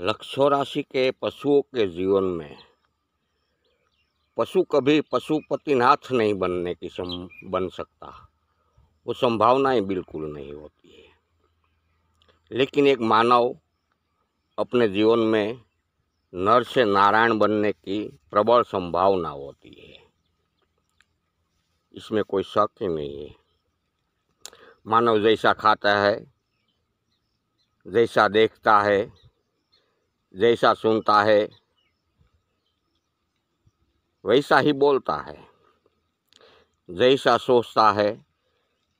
लक्षो राशि के पशुओं के जीवन में पशु कभी पशुपतिनाथ नहीं बनने की सम बन सकता वो संभावनाएं बिल्कुल नहीं होती है लेकिन एक मानव अपने जीवन में नर से नारायण बनने की प्रबल संभावना होती है इसमें कोई शक ही नहीं है मानव जैसा खाता है जैसा देखता है जैसा सुनता है वैसा ही बोलता है जैसा सोचता है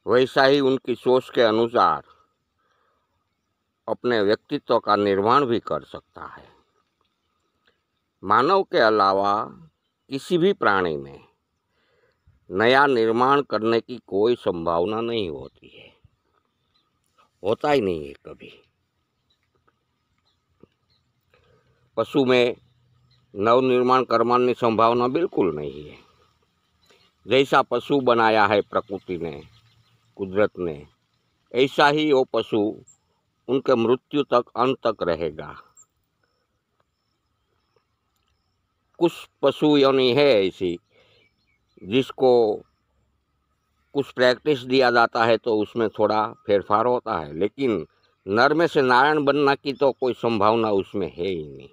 वैसा ही उनकी सोच के अनुसार अपने व्यक्तित्व का निर्माण भी कर सकता है मानव के अलावा किसी भी प्राणी में नया निर्माण करने की कोई संभावना नहीं होती है होता ही नहीं है कभी पशु में नवनिर्माण कर्माने संभावना बिल्कुल नहीं है जैसा पशु बनाया है प्रकृति ने कुदरत ने ऐसा ही वो पशु उनके मृत्यु तक अंत तक रहेगा कुछ पशु यानी है ऐसी जिसको कुछ प्रैक्टिस दिया जाता है तो उसमें थोड़ा फेरफार होता है लेकिन नर में से नारायण बनना की तो कोई संभावना उसमें है ही नहीं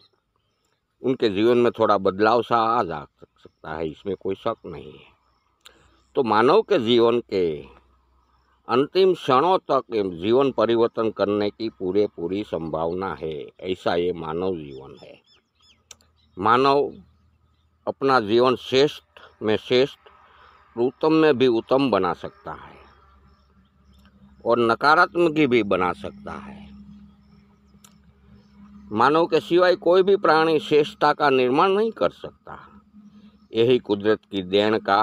उनके जीवन में थोड़ा बदलाव सा आ जा सकता है इसमें कोई शक नहीं है तो मानव के जीवन के अंतिम क्षणों तक जीवन परिवर्तन करने की पूरे पूरी संभावना है ऐसा ये मानव जीवन है मानव अपना जीवन श्रेष्ठ में श्रेष्ठ उत्तम में भी उत्तम बना सकता है और नकारात्मक भी बना सकता है मानव के सिवाय कोई भी प्राणी श्रेष्ठता का निर्माण नहीं कर सकता यही कुदरत की देन का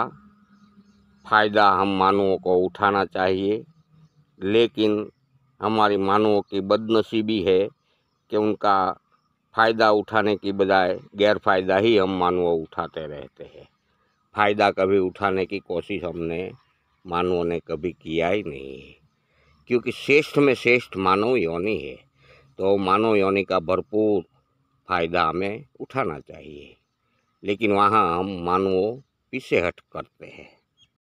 फायदा हम मानवों को उठाना चाहिए लेकिन हमारी मानवों की बदनसीबी है कि उनका फ़ायदा उठाने की बजाय गैर फ़ायदा ही हम मानव उठाते रहते हैं फ़ायदा कभी उठाने की कोशिश हमने मानवों ने कभी किया ही नहीं है क्योंकि श्रेष्ठ में श्रेष्ठ मानव योनि है तो मानव योनि का भरपूर फायदा हमें उठाना चाहिए लेकिन वहाँ हम मानवों पीछे हट करते हैं